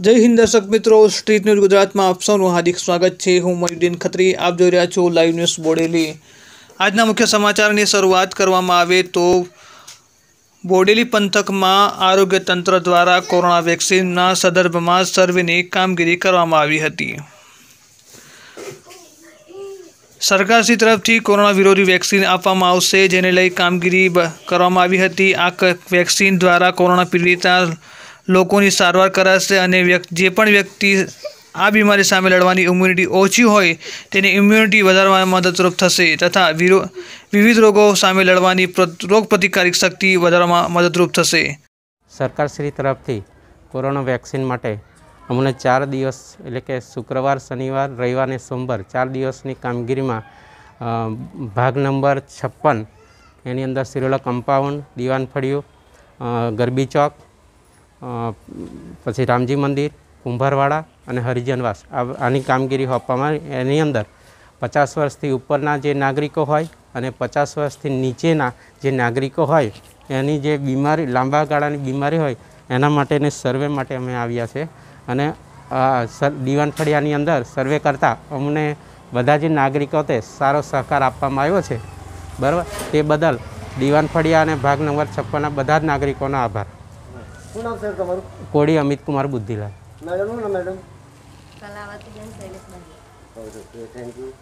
જય હિન્દ દર્શક મિત્રો સ્ટ્રીટ ન્યૂઝ ગુજરાતમાં આપ સૌનું હાર્દિક સ્વાગત છે હું મયુદ્દીન ખત્રી આપ જોઈ રહ્યા છો લાઈવ ન્યૂઝ બોડેલી આજના મુખ્ય સમાચારની શરૂઆત કરવામાં આવે તો બોડેલી પંથકમાં આરોગ્ય તંત્ર દ્વારા કોરોના વેક્સિનના સંદર્ભમાં સર્વેની કામગીરી કરવામાં આવી હતી સરકાર શ્રી તરફથી કોરોના વિરોધી વેક્સિન આપવામાં આવશે જેને લઈ કામગીરી કરવામાં આવી હતી આ વેક્સિન દ્વારા કોરોના પીડિતા લોકોની સારવાર કરાશે અને જે પણ વ્યક્તિ આ બીમારી સામે લડવાની ઇમ્યુનિટી ઓછી હોય તેની ઇમ્યુનિટી વધારવામાં મદદરૂપ થશે તથા વિવિધ રોગો સામે લડવાની પ્રત રોગપ્રતિકારક શક્તિ વધારવામાં મદદરૂપ થશે સરકાર શ્રી તરફથી કોરોના વેક્સિન માટે અમને 4 દિવસ એટલે કે શુક્રવાર શનિવાર રવિવાર અને સોમવાર 4 દિવસની કામગીરીમાં ભાગ નંબર 56 એની અંદર સિરલા કંપાઉન્ડ દીવાનફડિયો ગર્બી ચોક અ પાછી રામજી મંદિર કુંભારવાડા અને હરિજનવાસ આની કામગીરી હોવામાં એની અંદર 50 વર્ષથી ઉપરના જે નાગરિકો હોય અને 50 વર્ષથી નીચેના જે નાગરિકો હોય એની જે બીમારી લાંબા ગાળાની બીમારી હોય એના માટે ને સર્વે માટે અમે આવ્યા છે અને આ દીવાનફડિયાની અંદર સર્વે કર્તા અમને બધા જે નાગરિકોતે સારો સહકાર આપવામાં આવ્યો છે બરાબર એ બદલ દીવાનફડિયા અને ભાગ નંબર 56 ના બધા નાગરિકોનો આભાર શું નામ સાહેબ તમારું કોડી અમિત કુમાર બુદ્ધિલાલ મેડમનું નામ madam Kalavatiben Shaileshbhai thank you